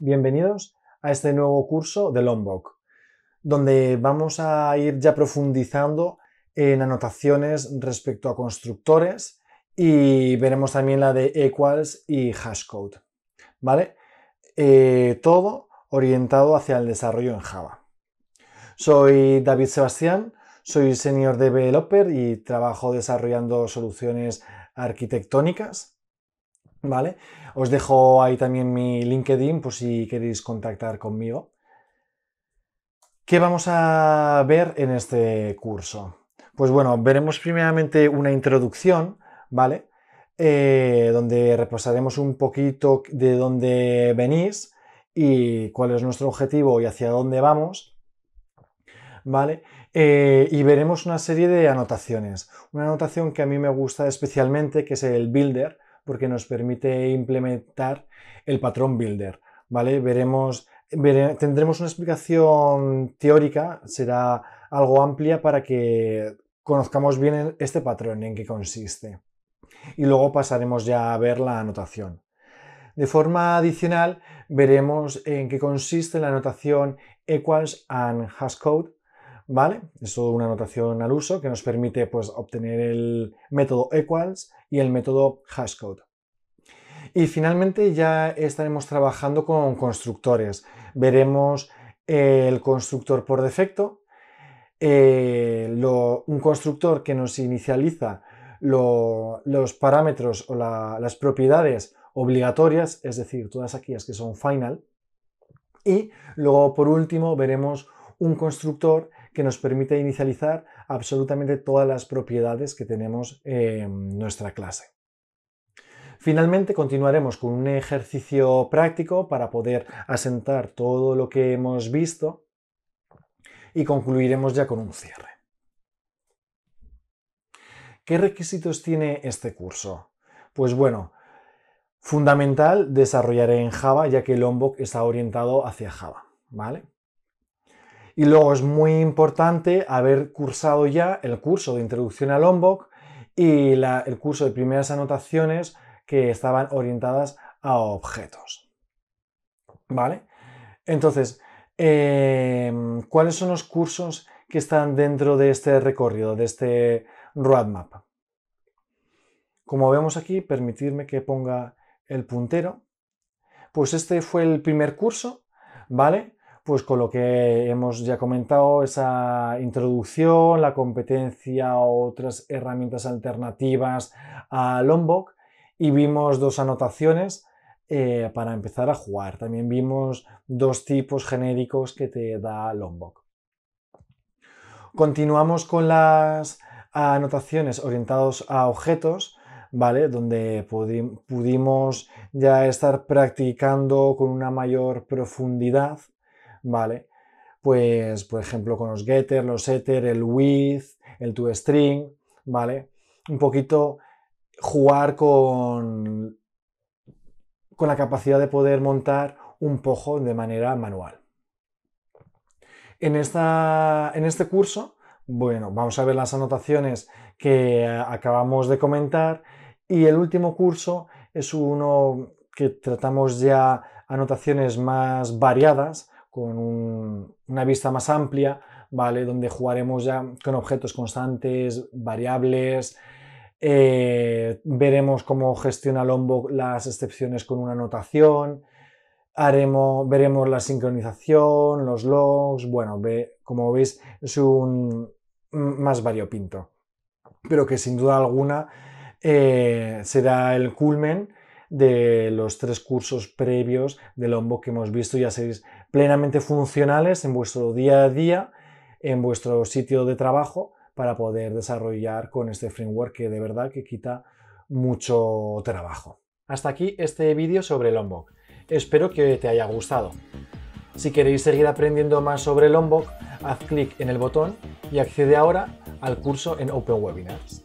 bienvenidos a este nuevo curso de Lombok, donde vamos a ir ya profundizando en anotaciones respecto a constructores y veremos también la de equals y hashcode, ¿vale? Eh, todo orientado hacia el desarrollo en Java. Soy David Sebastián, soy senior developer y trabajo desarrollando soluciones arquitectónicas ¿vale? Os dejo ahí también mi LinkedIn por si queréis contactar conmigo. ¿Qué vamos a ver en este curso? Pues bueno, veremos primeramente una introducción, ¿vale? Eh, donde repasaremos un poquito de dónde venís y cuál es nuestro objetivo y hacia dónde vamos, ¿vale? Eh, y veremos una serie de anotaciones. Una anotación que a mí me gusta especialmente, que es el builder, porque nos permite implementar el patrón builder. ¿vale? Veremos, tendremos una explicación teórica, será algo amplia para que conozcamos bien este patrón en qué consiste. Y luego pasaremos ya a ver la anotación. De forma adicional, veremos en qué consiste la anotación equals and hashcode ¿vale? Es toda una anotación al uso que nos permite pues, obtener el método equals y el método hashcode. Y finalmente ya estaremos trabajando con constructores. Veremos el constructor por defecto, eh, un constructor que nos inicializa los parámetros o las propiedades obligatorias, es decir, todas aquellas que son final. Y luego, por último, veremos un constructor que nos permite inicializar absolutamente todas las propiedades que tenemos en nuestra clase. Finalmente continuaremos con un ejercicio práctico para poder asentar todo lo que hemos visto y concluiremos ya con un cierre. ¿Qué requisitos tiene este curso? Pues bueno, fundamental desarrollar en Java ya que el Lombok está orientado hacia Java, ¿vale? Y luego es muy importante haber cursado ya el curso de introducción al Lombok y el curso de primeras anotaciones que estaban orientadas a objetos. ¿Vale? Entonces, em, ¿cuáles son los cursos que están dentro de este recorrido, de este roadmap? Como vemos aquí, permitirme que ponga el puntero. Pues este fue el primer curso, ¿vale? pues con lo que hemos ya comentado, esa introducción, la competencia otras herramientas alternativas a Lombok y vimos dos anotaciones eh, para empezar a jugar. También vimos dos tipos genéricos que te da Lombok. Continuamos con las anotaciones orientadas a objetos. ¿vale? Donde pudimos ya estar practicando con una mayor profundidad ¿vale? Pues, por ejemplo, con los getter, los setter, el with, el toString, ¿vale? Un poquito jugar con, la capacidad de poder montar un pojo de manera manual. En, en este curso, bueno, vamos a ver las anotaciones que acabamos de comentar y el último curso es uno que tratamos ya anotaciones más variadas, con una vista más amplia, ¿vale? Donde jugaremos ya con objetos constantes, variables, eh, veremos cómo gestiona Lombok las excepciones con una anotación, veremos la sincronización, los logs, bueno, como veis es un más variopinto, pero que sin duda alguna eh, será el culmen de los tres cursos previos del Lombok que hemos visto. Ya seréis plenamente funcionales en vuestro día a día, en vuestro sitio de trabajo, para poder desarrollar con este framework que de verdad que quita mucho trabajo. Hasta aquí este vídeo sobre el Espero que te haya gustado. Si queréis seguir aprendiendo más sobre el haz clic en el botón y accede ahora al curso en Open Webinars.